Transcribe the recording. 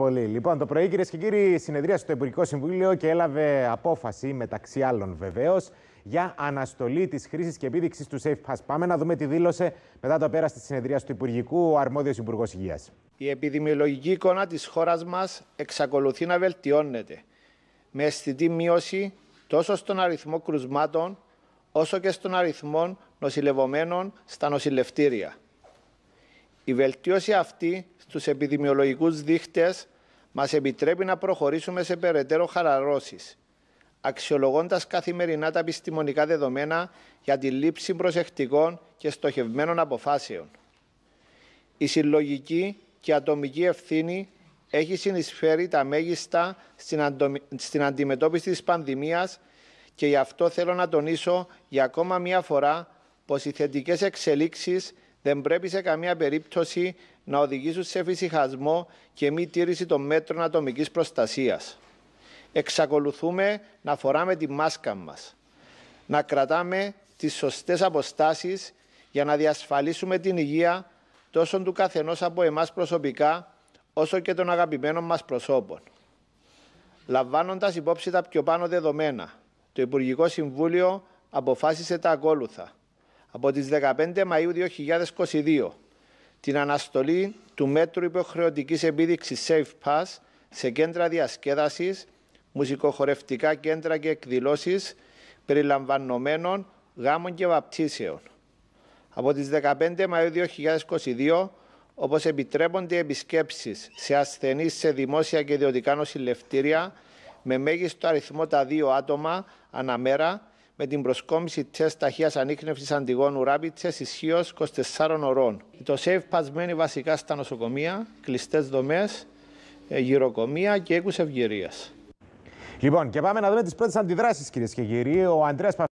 πολύ. Λοιπόν, το πρωί, κυρίες και κύριοι, συνεδρίασε το Υπουργικό Συμβούλιο και έλαβε απόφαση, μεταξύ άλλων βεβαίως, για αναστολή της χρήσης και επίδειξης του Safe Pass. Πάμε να δούμε τι δήλωσε μετά το πέρα της συνεδρίας του Υπουργικού ο αρμόδιος Υπουργός Υγείας. Η επιδημιολογική εικόνα της χώρας μας εξακολουθεί να βελτιώνεται με αισθητή μείωση τόσο στον αριθμό κρουσμάτων όσο και στον αριθμό νοσηλευομένων στα νοσηλευτήρια. Η βελτίωση αυτή στους επιδημιολογικούς δείχτες μας επιτρέπει να προχωρήσουμε σε περαιτέρω χαλαρώσεις, αξιολογώντας καθημερινά τα επιστημονικά δεδομένα για τη λήψη προσεκτικών και στοχευμένων αποφάσεων. Η συλλογική και ατομική ευθύνη έχει συνεισφέρει τα μέγιστα στην αντιμετώπιση της πανδημίας και γι' αυτό θέλω να τονίσω για ακόμα μία φορά πως οι θετικές εξελίξεις δεν πρέπει σε καμία περίπτωση να οδηγήσουν σε φυσικασμό και μη τήρηση των μέτρων ατομικής προστασίας. Εξακολουθούμε να φοράμε τη μάσκα μας, να κρατάμε τις σωστές αποστάσεις για να διασφαλίσουμε την υγεία τόσο του καθενός από εμάς προσωπικά, όσο και των αγαπημένων μας προσώπων. Λαμβάνοντας υπόψη τα πιο πάνω δεδομένα, το Υπουργικό Συμβούλιο αποφάσισε τα ακόλουθα από τις 15 Μαΐου 2022 την αναστολή του μέτρου υποχρεωτικής επίδειξης Safe Pass σε κέντρα διασκέδασης, μουσικοχορευτικά κέντρα και εκδηλώσεις περιλαμβανομένων γάμων και βαπτίσεων. Από τις 15 Μαΐου 2022, όπως επιτρέπονται επισκέψεις σε ασθενείς σε δημόσια και ιδιωτικά νοσηλευτήρια, με μέγιστο αριθμό τα δύο άτομα αναμέρα με την προσκόμιση τεστ ταχείας ανείχνευσης αντιγόνου rapid test ισχύω 24 ωρών. Το safe pass μένει βασικά στα νοσοκομεία, κλειστές δομές, ε, γυροκομεία και οίκους ευγυρίας. Λοιπόν, και πάμε να δούμε τις πρώτες αντιδράσεις, κυρίες και κύριοι. Ο Αντρέα